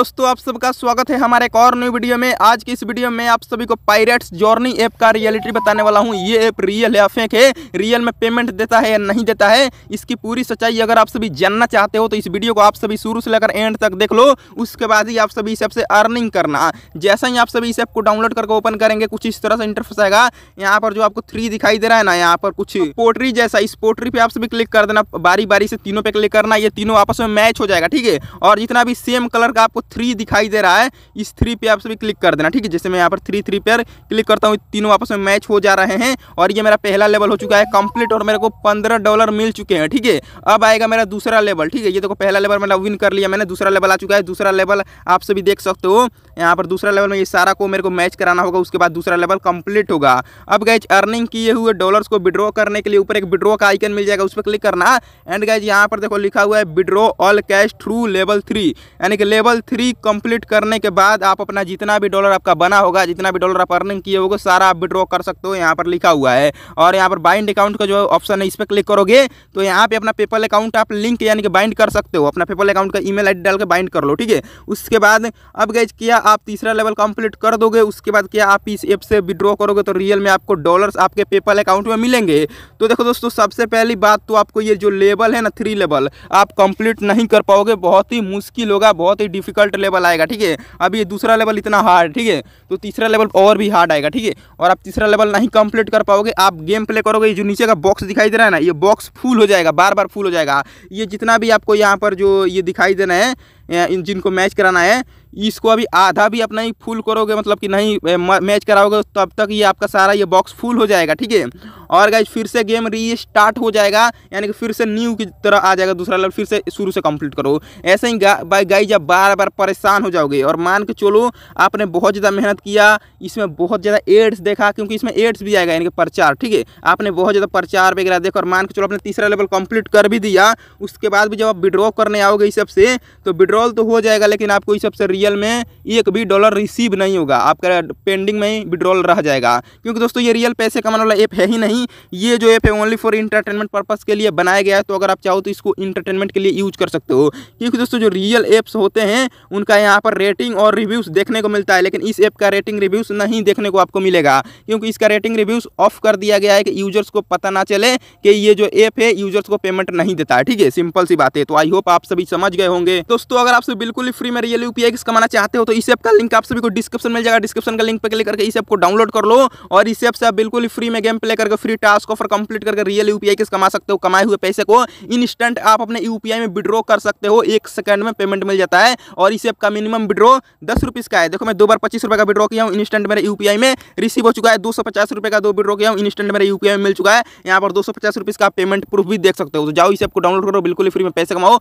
दोस्तों आप सबका स्वागत है हमारे एक और नई वीडियो में आज की इस वीडियो में आप सभी को पायरेट्स जॉर्नी ऐप का रियलिटी बताने वाला हूं ये ऐप रियल है फेंक है रियल में पेमेंट देता है या नहीं देता है इसकी पूरी सच्चाई अगर आप सभी जानना चाहते हो तो इस वीडियो को आप सभी शुरू से लेकर एंड तक देख लो उसके बाद ही आप सभी इस ऐप से अर्निंग करना जैसा ही आप सभी इस ऐप को डाउनलोड करके ओपन करेंगे कुछ इस तरह से इंटरफेस आएगा यहाँ पर जो आपको थ्री दिखाई दे रहा है ना यहाँ पर कुछ पोट्री जैसा इस पोट्री पे आप सभी क्लिक कर देना बारी बारी से तीनों पे क्लिक करना ये तीनों आपस में मैच हो जाएगा ठीक है और जितना भी सेम कलर का आपको थ्री दिखाई दे रहा है इस थ्री पे आप सभी क्लिक कर देना ठीक है जैसे मैं यहाँ पर थ्री थ्री पर क्लिक करता हूँ तीनों आपस में मैच हो जा रहे हैं और ये मेरा पहला लेवल हो चुका है कंप्लीट और मेरे को पंद्रह डॉलर मिल चुके हैं ठीक है अब आएगा मेरा दूसरा लेवल ठीक है ये देखो पहला लेवल मैंने विन कर लिया मैंने दूसरा लेवल आ चुका है दूसरा लेवल आप सभी देख सकते हो यहाँ पर दूसरा लेवल में ये सारा को मेरे को मैच कराना होगा उसके बाद दूसरा लेवल कंप्लीट होगा अब गैज अर्निंग किए हुए डॉलर्स को विड्रॉ करने के लिए ऊपर एक विड्रॉ का आइकन मिल जाएगा उस पर क्लिक करना एंड गैज यहाँ पर देखो लिखा हुआ है withdraw all cash through level three यानी कि लेवल थ्री थ्री कंप्लीट करने के बाद आप अपना जितना भी डॉलर आपका बना होगा जितना भी डॉलर आप अर्निंग किए होगा सारा आप विड्रॉ कर सकते हो यहाँ पर लिखा हुआ है और यहाँ पर बाइंड अकाउंट का जो ऑप्शन है इस पर क्लिक करोगे तो यहाँ पे अपना पेपल अकाउंट आप लिंक यानी कि बाइंड कर सकते हो अपना पेपल अकाउंट का ई मेल डाल के बाइंड कर लो ठीक है उसके बाद अब गैज किया आप तीसरा लेवल कंप्लीट कर दोगे उसके बाद क्या आप इस ऐप से विड्रॉ करोगे तो रियल में आपको डॉलर आपके पेपल अकाउंट में मिलेंगे तो देखो दोस्तों सबसे पहली बात तो आपको ये जो लेवल है ना थ्री लेवल आप कंप्लीट नहीं कर पाओगे बहुत ही मुश्किल होगा बहुत ही डिफिकल्ट डिफ़िकल्ट लेवल आएगा ठीक है अब ये दूसरा लेवल इतना हार्ड ठीक है तो तीसरा लेवल और भी हार्ड आएगा ठीक है और आप तीसरा लेवल नहीं कंप्लीट कर पाओगे आप गेम प्ले करोगे जो नीचे का बॉक्स दिखाई दे रहा है ना ये बॉक्स फुल हो जाएगा बार बार फुल हो जाएगा ये जितना भी आपको यहाँ पर जो ये दिखाई देना है जिनको मैच कराना है इसको अभी आधा भी अपना ही फुल करोगे मतलब कि नहीं मैच कराओगे तब तक ये आपका सारा ये बॉक्स फुल हो जाएगा ठीक है और गाइज फिर से गेम रीस्टार्ट हो जाएगा यानी कि फिर से न्यू की तरह आ जाएगा दूसरा लेवल फिर से शुरू से कंप्लीट करो ऐसे ही बाई गाइज आप बार बार परेशान हो जाओगे और मान के चलो आपने बहुत ज़्यादा मेहनत किया इसमें बहुत ज़्यादा एड्स देखा क्योंकि इसमें एड्स भी आएगा यानी कि प्रचार ठीक है आपने बहुत ज़्यादा प्रचार वगैरह देखा और मान के चलो आपने तीसरा लेवल कम्प्लीट कर भी दिया उसके बाद भी जब आप विड्रॉ करने आओगे इस सबसे तो विड्रॉल तो हो जाएगा लेकिन आपको इस सबसे रियल में एक भी डॉलर रिसीव नहीं होगा आपका पेंडिंग में ही विड्रॉल रह जाएगा क्योंकि दोस्तों ये रियल पैसे कमाने वाला ऐप है ही नहीं ये जो ऐप है ओनली फॉर इंटरटेनमेंट पर्पज़ के लिए बनाया गया है तो अगर आप चाहो तो इसको इंटरटेनमेंट के लिए यूज कर सकते हो क्योंकि दोस्तों जो रियल ऐप्स होते हैं उनका यहाँ पर रेटिंग और रिव्यूज़ देखने को मिलता है लेकिन इस ऐप का रेटिंग रिव्यूज़ नहीं देखने को आपको मिलेगा क्योंकि इसका रेटिंग रिव्यूज़ ऑफ कर दिया गया है कि यूज़र्स को पता ना चले कि ये जो ऐप है यूज़र्स को पेमेंट नहीं देता है ठीक है सिंपल सी बात है तो आई होप आप सभी समझ गए होंगे दोस्तों अगर आपसे बिल्कुल फ्री में रियल यूपीआई कमाना चाहते हो तो इस ऐप का लिंक आप सभी को डिस्क्रिप्शन मिल जाएगा डिस्क्रिप्शन का लिंक पर क्लिक करके इस ऐप को डाउनलोड कर लो और इस ऐप से आप बिल्कुल फ्री में गेम प्ले करके फ्री टास्क ऑफर कंप्लीट करके रियल यूपीआई किस कमा सकते हो कमाए हुए पैसे को इंस्टेंट आप अपने यूपीआई में विड्रॉ कर सकते हो एक सेकंड में पेमेंट मिल जाता है और इस ऐप का मिनिमम विड्रॉ दस रुपीस का है देखो मैं दो बार पच्चीस रुपए का विड्रॉ किया हूँ इंस्टेंट मेरे यूपीआई में रिसीव हो चुका है दो सौ पचास रुपये का दो विड्रॉ किया हूँ इंस्टेंट मेरे यूपीआई में मिल चुका है यहाँ पर दो सौ पचास रुपए का पेमेंट प्रूफ भी देख सकते हो तो जाओ इस ऐप को डाउनलोड करो बिल्कुल फ्री में पैसे कमाओ